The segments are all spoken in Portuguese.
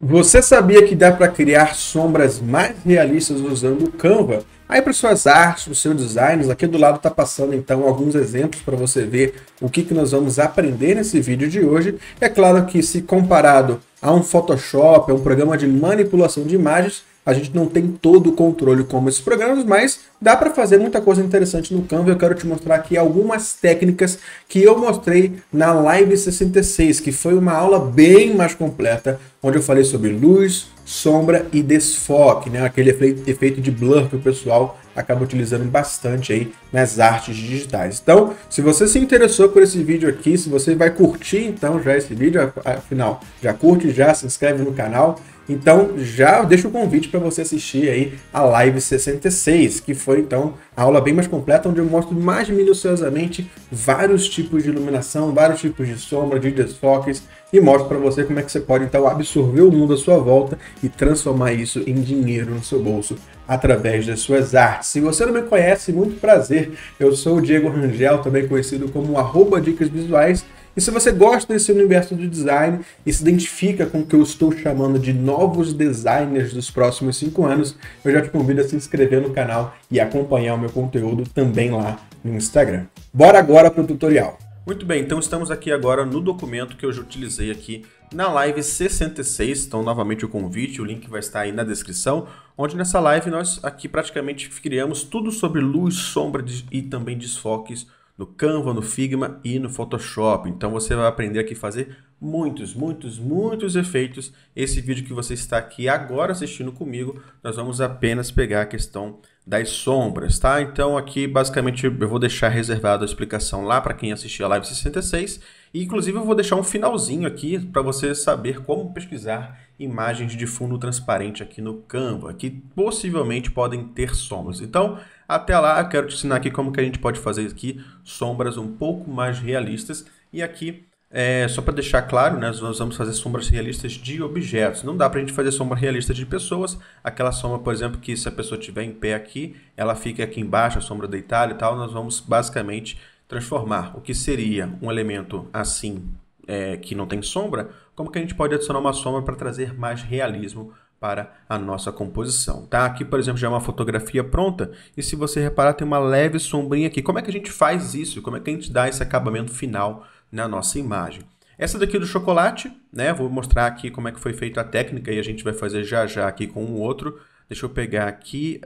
Você sabia que dá para criar sombras mais realistas usando o Canva? Aí para suas artes, para os seus designs, aqui do lado está passando então alguns exemplos para você ver o que, que nós vamos aprender nesse vídeo de hoje. É claro que se comparado a um Photoshop, a um programa de manipulação de imagens, a gente não tem todo o controle como esses programas, mas dá para fazer muita coisa interessante no Canva. Eu quero te mostrar aqui algumas técnicas que eu mostrei na Live 66, que foi uma aula bem mais completa, onde eu falei sobre luz, sombra e desfoque, né? aquele efeito de blur que o pessoal acaba utilizando bastante aí nas artes digitais. Então, se você se interessou por esse vídeo aqui, se você vai curtir então já esse vídeo, afinal, já curte, já se inscreve no canal. Então, já deixo o convite para você assistir aí a live 66, que foi então a aula bem mais completa, onde eu mostro mais minuciosamente vários tipos de iluminação, vários tipos de sombra, de desfoques, e mostro para você como é que você pode então absorver o mundo à sua volta e transformar isso em dinheiro no seu bolso através das suas artes. Se você não me conhece, muito prazer. Eu sou o Diego Rangel, também conhecido como Dicas Visuais. E se você gosta desse universo do design e se identifica com o que eu estou chamando de novos designers dos próximos cinco anos, eu já te convido a se inscrever no canal e acompanhar o meu conteúdo também lá no Instagram. Bora agora para o tutorial. Muito bem, então estamos aqui agora no documento que eu já utilizei aqui na live 66, então novamente o convite, o link vai estar aí na descrição, onde nessa live nós aqui praticamente criamos tudo sobre luz, sombra e também desfoques no Canva, no Figma e no Photoshop. Então você vai aprender aqui a fazer muitos, muitos, muitos efeitos. Esse vídeo que você está aqui agora assistindo comigo, nós vamos apenas pegar a questão das sombras, tá? Então aqui basicamente eu vou deixar reservado a explicação lá para quem assistiu a live 66 e inclusive eu vou deixar um finalzinho aqui para você saber como pesquisar imagens de fundo transparente aqui no Canva, que possivelmente podem ter sombras. Então, até lá, eu quero te ensinar aqui como que a gente pode fazer aqui sombras um pouco mais realistas e aqui é, só para deixar claro, né, nós vamos fazer sombras realistas de objetos. Não dá para a gente fazer sombra realista de pessoas. Aquela sombra, por exemplo, que se a pessoa estiver em pé aqui, ela fica aqui embaixo, a sombra deitada e tal, nós vamos basicamente transformar o que seria um elemento assim, é, que não tem sombra, como que a gente pode adicionar uma sombra para trazer mais realismo para a nossa composição. Tá? Aqui, por exemplo, já é uma fotografia pronta e se você reparar tem uma leve sombrinha aqui. Como é que a gente faz isso? Como é que a gente dá esse acabamento final na nossa imagem. Essa daqui é do chocolate, né? Vou mostrar aqui como é que foi feita a técnica e a gente vai fazer já já aqui com um outro. Deixa eu pegar aqui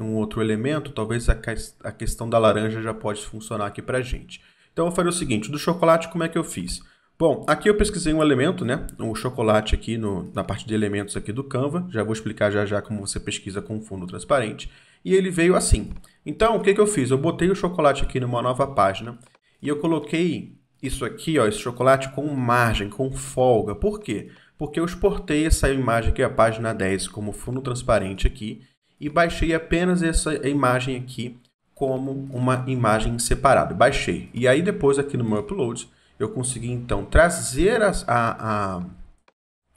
um, um outro elemento, talvez a, a, questão da laranja já pode funcionar aqui para gente. Então eu vou fazer o seguinte, do chocolate como é que eu fiz? Bom, aqui eu pesquisei um elemento, né? O chocolate aqui no, na parte de elementos aqui do Canva. Já vou explicar já já como você pesquisa com fundo transparente. E ele veio assim. Então, o que, que eu fiz? Eu botei o chocolate aqui numa nova página e eu coloquei isso aqui, ó, esse chocolate com margem, com folga. Por quê? Porque eu exportei essa imagem aqui, a página 10, como fundo transparente aqui, e baixei apenas essa imagem aqui como uma imagem separada. Baixei. E aí depois aqui no meu upload, eu consegui então trazer a, a, a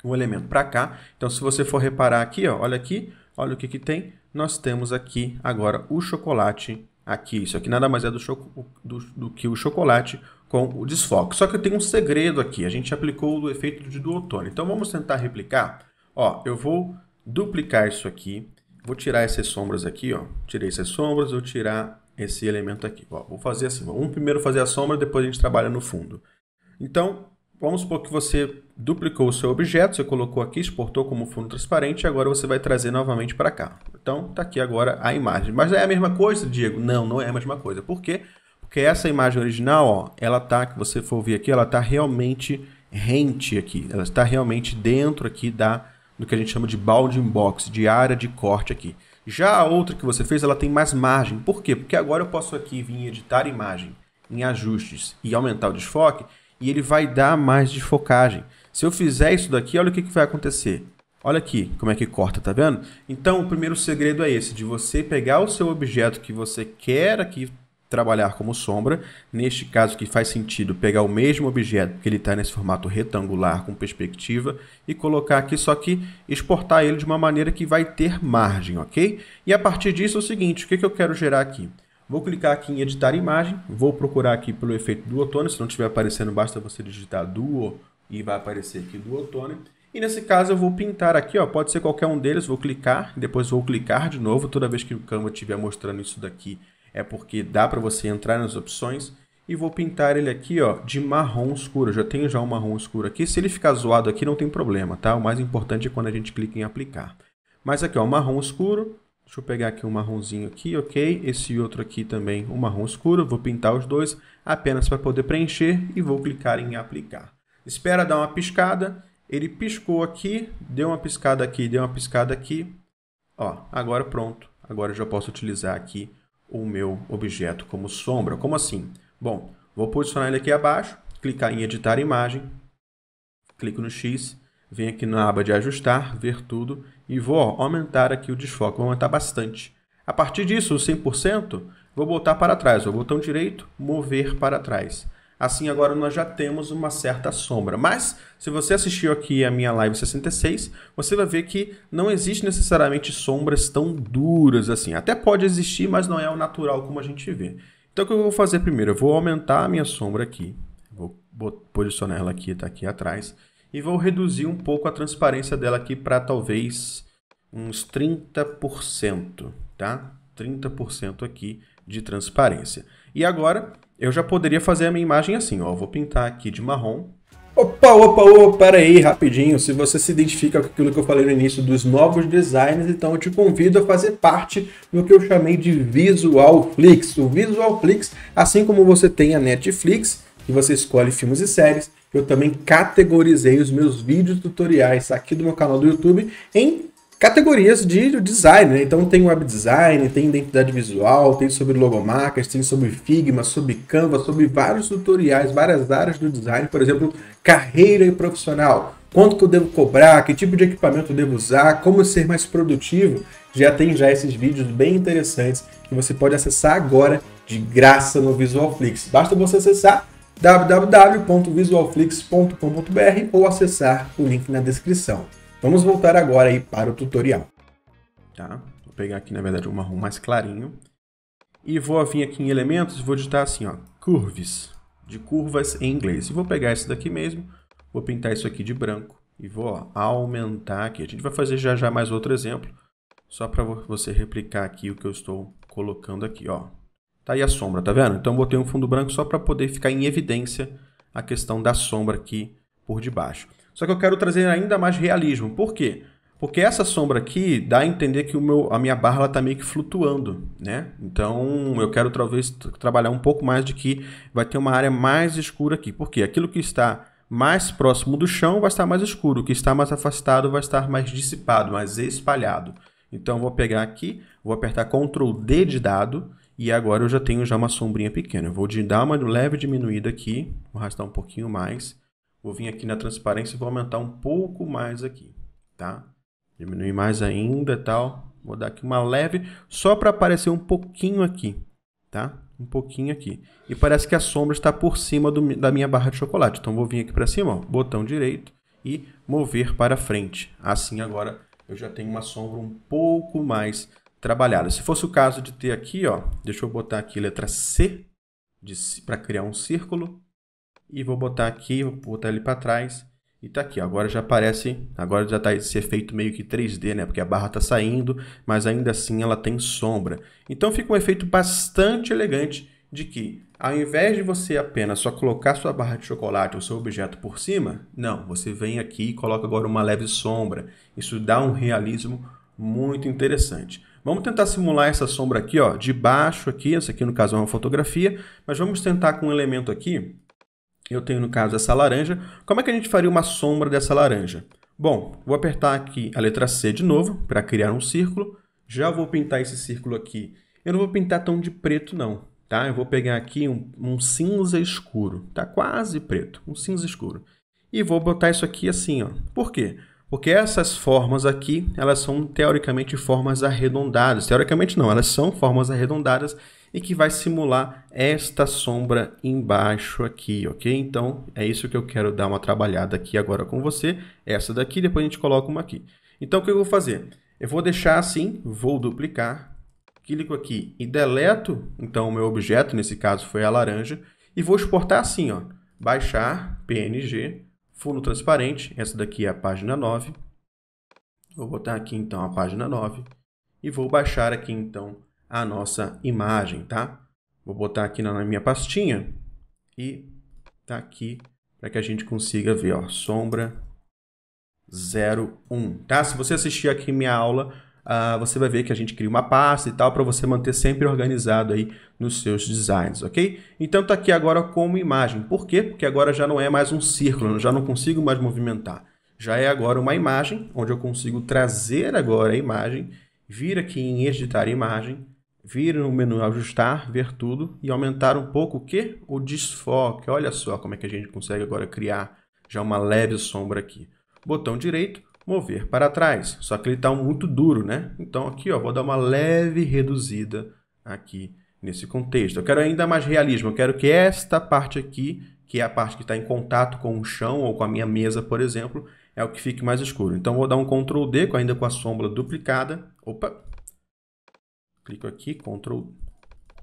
um elemento para cá. Então se você for reparar aqui, ó, olha aqui, olha o que, que tem. Nós temos aqui agora o chocolate aqui. Isso aqui nada mais é do, do, do que o chocolate com o desfoque. Só que tem um segredo aqui. A gente aplicou o efeito de outono Então vamos tentar replicar. Ó, eu vou duplicar isso aqui. Vou tirar essas sombras aqui, ó. Tirei essas sombras, vou tirar esse elemento aqui. Ó, vou fazer assim. Vamos primeiro fazer a sombra, depois a gente trabalha no fundo. Então, vamos supor que você duplicou o seu objeto, você colocou aqui, exportou como fundo transparente, e agora você vai trazer novamente para cá. Então, está aqui agora a imagem. Mas é a mesma coisa, Diego? Não, não é a mesma coisa. Por quê? Porque essa imagem original, ó, ela tá, que você for ver aqui, ela tá realmente rente aqui. Ela está realmente dentro aqui da do que a gente chama de bounding box, de área de corte aqui. Já a outra que você fez, ela tem mais margem. Por quê? Porque agora eu posso aqui vir editar imagem em ajustes e aumentar o desfoque e ele vai dar mais desfocagem. Se eu fizer isso daqui, olha o que, que vai acontecer. Olha aqui como é que corta, tá vendo? Então, o primeiro segredo é esse, de você pegar o seu objeto que você quer aqui trabalhar como sombra. Neste caso que faz sentido pegar o mesmo objeto, que ele está nesse formato retangular com perspectiva, e colocar aqui, só que exportar ele de uma maneira que vai ter margem, ok? E a partir disso é o seguinte, o que, que eu quero gerar aqui? Vou clicar aqui em editar imagem, vou procurar aqui pelo efeito do outono, se não estiver aparecendo basta você digitar duo e vai aparecer aqui do outono. E nesse caso eu vou pintar aqui, ó, pode ser qualquer um deles, vou clicar, depois vou clicar de novo, toda vez que o Canva estiver mostrando isso daqui é porque dá para você entrar nas opções e vou pintar ele aqui ó, de marrom escuro, eu já tenho já um marrom escuro aqui, se ele ficar zoado aqui não tem problema, tá? O mais importante é quando a gente clica em aplicar. Mas aqui ó, marrom escuro, Deixa eu pegar aqui um marronzinho aqui, ok? Esse outro aqui também, um marrom escuro. Vou pintar os dois apenas para poder preencher e vou clicar em aplicar. Espera dar uma piscada. Ele piscou aqui, deu uma piscada aqui, deu uma piscada aqui. Ó, agora pronto. Agora eu já posso utilizar aqui o meu objeto como sombra. Como assim? Bom, vou posicionar ele aqui abaixo, clicar em editar imagem, clico no X, venho aqui na aba de ajustar, ver tudo e vou aumentar aqui o desfoque, vou aumentar bastante. A partir disso, o 100%, vou botar para trás, o botão direito, mover para trás. Assim agora nós já temos uma certa sombra. Mas se você assistiu aqui a minha live 66, você vai ver que não existe necessariamente sombras tão duras assim. Até pode existir, mas não é o natural como a gente vê. Então o que eu vou fazer primeiro? Eu vou aumentar a minha sombra aqui. Vou posicionar ela aqui, está aqui atrás e vou reduzir um pouco a transparência dela aqui para talvez uns 30%, tá? 30% aqui de transparência. E agora eu já poderia fazer a minha imagem assim, ó, vou pintar aqui de marrom. Opa, opa, opa, pera aí, rapidinho. Se você se identifica com aquilo que eu falei no início dos novos designs, então eu te convido a fazer parte do que eu chamei de Visual Flix. O Visual Flix, assim como você tem a Netflix, que você escolhe filmes e séries, eu também categorizei os meus vídeos tutoriais aqui do meu canal do YouTube em categorias de design, né? Então tem web design, tem identidade visual, tem sobre logomarcas, tem sobre Figma, sobre Canva, sobre vários tutoriais, várias áreas do design, por exemplo, carreira e profissional. Quanto que eu devo cobrar, que tipo de equipamento eu devo usar, como ser mais produtivo. Já tem já esses vídeos bem interessantes que você pode acessar agora de graça no Visual Flix. Basta você acessar www.visualflix.com.br ou acessar o link na descrição. Vamos voltar agora aí para o tutorial. Tá? Vou pegar aqui, na verdade, um marrom mais clarinho. E vou vir aqui em elementos e vou digitar assim, ó, curves, de curvas em inglês. E vou pegar esse daqui mesmo, vou pintar isso aqui de branco e vou ó, aumentar aqui. A gente vai fazer já já mais outro exemplo, só para você replicar aqui o que eu estou colocando aqui, ó. Tá aí a sombra, tá vendo? Então botei um fundo branco só para poder ficar em evidência a questão da sombra aqui por debaixo. Só que eu quero trazer ainda mais realismo. Por quê? Porque essa sombra aqui dá a entender que o meu, a minha barra está meio que flutuando, né? Então eu quero talvez trabalhar um pouco mais de que vai ter uma área mais escura aqui. Porque aquilo que está mais próximo do chão vai estar mais escuro, o que está mais afastado vai estar mais dissipado, mais espalhado. Então vou pegar aqui, vou apertar Ctrl D de dado e agora eu já tenho já uma sombrinha pequena. Eu vou dar uma leve diminuída aqui, vou arrastar um pouquinho mais. Vou vir aqui na transparência e vou aumentar um pouco mais aqui, tá? Diminuir mais ainda e tal. Vou dar aqui uma leve, só para aparecer um pouquinho aqui, tá? Um pouquinho aqui. E parece que a sombra está por cima do, da minha barra de chocolate. Então vou vir aqui para cima, ó, botão direito e mover para frente. Assim agora eu já tenho uma sombra um pouco mais trabalhada. Se fosse o caso de ter aqui, ó, deixa eu botar aqui letra C para criar um círculo e vou botar aqui, vou botar ele para trás e tá aqui. Agora já aparece, agora já tá esse efeito meio que 3D, né? Porque a barra tá saindo, mas ainda assim ela tem sombra. Então fica um efeito bastante elegante de que ao invés de você apenas só colocar sua barra de chocolate ou seu objeto por cima, não, você vem aqui e coloca agora uma leve sombra. Isso dá um realismo muito interessante. Vamos tentar simular essa sombra aqui, ó, de baixo aqui, essa aqui no caso é uma fotografia, mas vamos tentar com um elemento aqui, eu tenho no caso essa laranja, como é que a gente faria uma sombra dessa laranja? Bom, vou apertar aqui a letra C de novo para criar um círculo, já vou pintar esse círculo aqui, eu não vou pintar tão de preto não, tá? Eu vou pegar aqui um, um cinza escuro, tá quase preto, um cinza escuro, e vou botar isso aqui assim, ó. por quê? Porque essas formas aqui, elas são teoricamente formas arredondadas. Teoricamente não, elas são formas arredondadas e que vai simular esta sombra embaixo aqui, ok? Então, é isso que eu quero dar uma trabalhada aqui agora com você. Essa daqui, depois a gente coloca uma aqui. Então, o que eu vou fazer? Eu vou deixar assim, vou duplicar, clico aqui e deleto, então o meu objeto, nesse caso foi a laranja, e vou exportar assim, ó, baixar PNG, fundo transparente, essa daqui é a página 9. Vou botar aqui então a página 9 e vou baixar aqui então a nossa imagem, tá? Vou botar aqui na minha pastinha e tá aqui para que a gente consiga ver, ó, sombra 01, tá? Se você assistir aqui minha aula Uh, você vai ver que a gente cria uma pasta e tal para você manter sempre organizado aí nos seus designs, ok? Então está aqui agora como imagem. Por quê? Porque agora já não é mais um círculo, já não consigo mais movimentar. Já é agora uma imagem, onde eu consigo trazer agora a imagem, vir aqui em editar imagem, vir no menu ajustar, ver tudo e aumentar um pouco o que? O desfoque. Olha só como é que a gente consegue agora criar já uma leve sombra aqui. Botão direito, mover para trás. Só que ele está muito duro, né? Então aqui, ó, vou dar uma leve reduzida aqui nesse contexto. Eu quero ainda mais realismo. Eu quero que esta parte aqui, que é a parte que está em contato com o chão ou com a minha mesa, por exemplo, é o que fique mais escuro. Então vou dar um Ctrl D, ainda com a sombra duplicada. Opa! Clico aqui, Ctrl...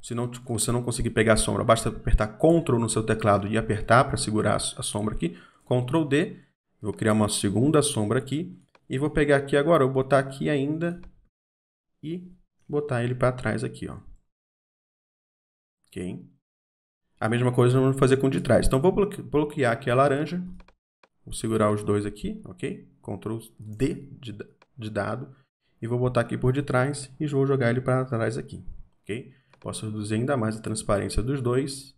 Se não, se você não conseguir pegar a sombra, basta apertar Ctrl no seu teclado e apertar para segurar a sombra aqui. Ctrl D Vou criar uma segunda sombra aqui. E vou pegar aqui agora, vou botar aqui ainda e botar ele para trás aqui, ó. Ok? A mesma coisa vamos fazer com o de trás. Então, vou bloquear aqui a laranja. Vou segurar os dois aqui, ok? Ctrl D de, de dado. E vou botar aqui por trás e vou jogar ele para trás aqui, ok? Posso reduzir ainda mais a transparência dos dois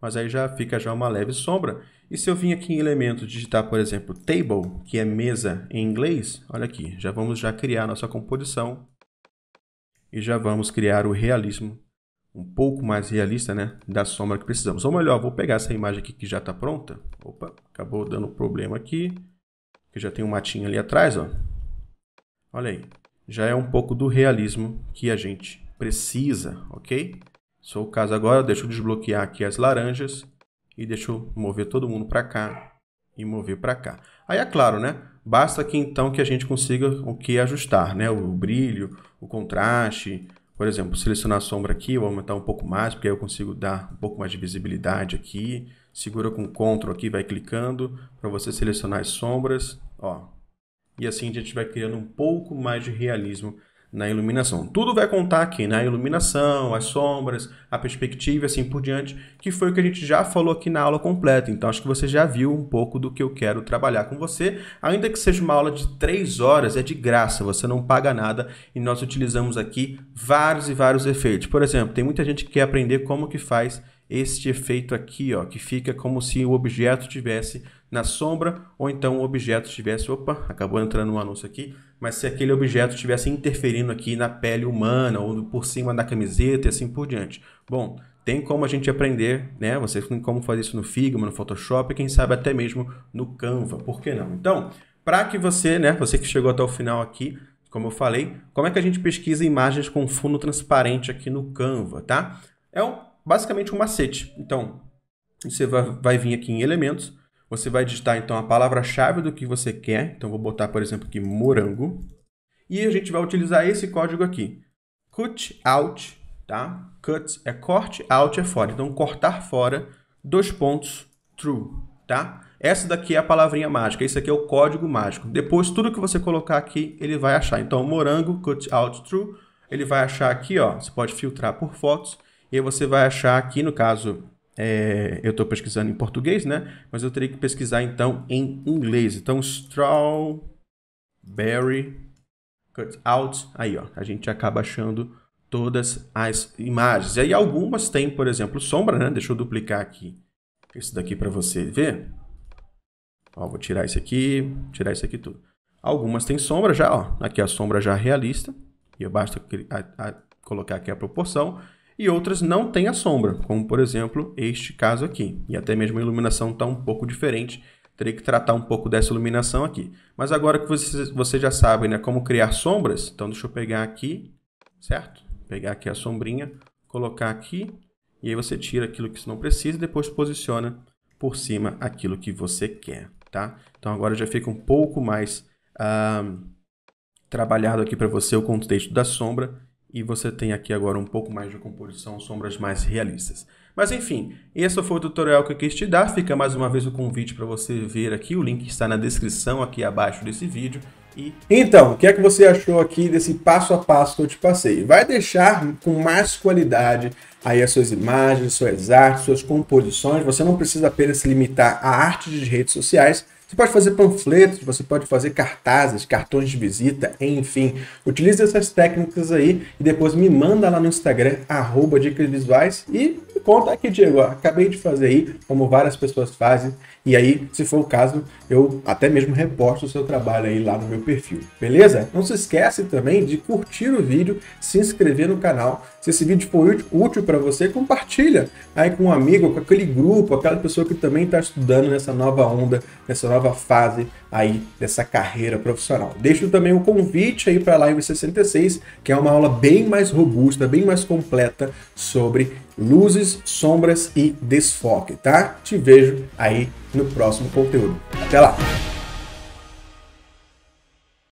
mas aí já fica já uma leve sombra. E se eu vim aqui em elemento digitar, por exemplo, table, que é mesa em inglês, olha aqui, já vamos já criar nossa composição e já vamos criar o realismo, um pouco mais realista, né, da sombra que precisamos. Ou melhor, vou pegar essa imagem aqui que já está pronta. Opa, acabou dando problema aqui, que já tem um matinho ali atrás, ó. Olha aí, já é um pouco do realismo que a gente precisa, ok? Sou o caso agora, deixa eu desbloquear aqui as laranjas e deixa eu mover todo mundo para cá e mover para cá. Aí é claro, né? Basta que então que a gente consiga o que ajustar, né? O brilho, o contraste, por exemplo, selecionar a sombra aqui, vou aumentar um pouco mais, porque aí eu consigo dar um pouco mais de visibilidade aqui. Segura com Ctrl aqui, vai clicando para você selecionar as sombras, ó. E assim a gente vai criando um pouco mais de realismo na iluminação. Tudo vai contar aqui, na né? iluminação, as sombras, a perspectiva e assim por diante, que foi o que a gente já falou aqui na aula completa. Então acho que você já viu um pouco do que eu quero trabalhar com você. Ainda que seja uma aula de três horas, é de graça, você não paga nada e nós utilizamos aqui vários e vários efeitos. Por exemplo, tem muita gente que quer aprender como que faz este efeito aqui, ó, que fica como se o objeto tivesse na sombra, ou então o objeto estivesse, opa, acabou entrando um anúncio aqui, mas se aquele objeto estivesse interferindo aqui na pele humana ou por cima da camiseta e assim por diante. Bom, tem como a gente aprender, né? Você tem como fazer isso no Figma, no Photoshop, quem sabe até mesmo no Canva, por que não? Então, para que você, né, você que chegou até o final aqui, como eu falei, como é que a gente pesquisa imagens com fundo transparente aqui no Canva, tá? É um, basicamente um macete. Então, você vai, vai vir aqui em elementos, você vai digitar então a palavra-chave do que você quer. Então vou botar, por exemplo, aqui morango. E a gente vai utilizar esse código aqui. Cut out, tá? Cut é corte, out é fora. Então cortar fora, dois pontos, true, tá? Essa daqui é a palavrinha mágica, Esse aqui é o código mágico. Depois, tudo que você colocar aqui, ele vai achar. Então, morango, cut out true, ele vai achar aqui, ó. Você pode filtrar por fotos, e aí você vai achar aqui, no caso, é, eu estou pesquisando em português, né? Mas eu teria que pesquisar então em inglês. Então, strawberry cutout. Aí, ó, a gente acaba achando todas as imagens. E aí algumas têm, por exemplo, sombra, né? Deixa eu duplicar aqui esse daqui para você ver. Ó, vou tirar isso aqui, tirar isso aqui tudo. Algumas têm sombra já, ó. Aqui a sombra já realista. E basta colocar aqui a proporção e outras não têm a sombra, como por exemplo este caso aqui. E até mesmo a iluminação está um pouco diferente, teria que tratar um pouco dessa iluminação aqui. Mas agora que vocês, já sabem né, como criar sombras, então deixa eu pegar aqui, certo? Pegar aqui a sombrinha, colocar aqui, e aí você tira aquilo que você não precisa e depois posiciona por cima aquilo que você quer, tá? Então agora já fica um pouco mais ah, trabalhado aqui para você o contexto da sombra, e você tem aqui agora um pouco mais de composição, sombras mais realistas. Mas enfim, esse foi o tutorial que eu quis te dar, fica mais uma vez o convite para você ver aqui, o link está na descrição aqui abaixo desse vídeo. E... Então, o que é que você achou aqui desse passo a passo que eu te passei? Vai deixar com mais qualidade aí as suas imagens, suas artes, suas composições, você não precisa apenas se limitar à arte de redes sociais, você pode fazer panfletos, você pode fazer cartazes, cartões de visita, enfim. Utilize essas técnicas aí e depois me manda lá no Instagram, arroba dicas visuais e me conta aqui, Diego, acabei de fazer aí, como várias pessoas fazem. E aí, se for o caso, eu até mesmo reposto o seu trabalho aí lá no meu perfil, beleza? Não se esquece também de curtir o vídeo, se inscrever no canal. Se esse vídeo for útil para você, compartilha aí com um amigo, com aquele grupo, aquela pessoa que também está estudando nessa nova onda, nessa nova nova fase aí dessa carreira profissional. Deixo também o um convite aí para a Live 66, que é uma aula bem mais robusta, bem mais completa sobre luzes, sombras e desfoque, tá? Te vejo aí no próximo conteúdo. Até lá!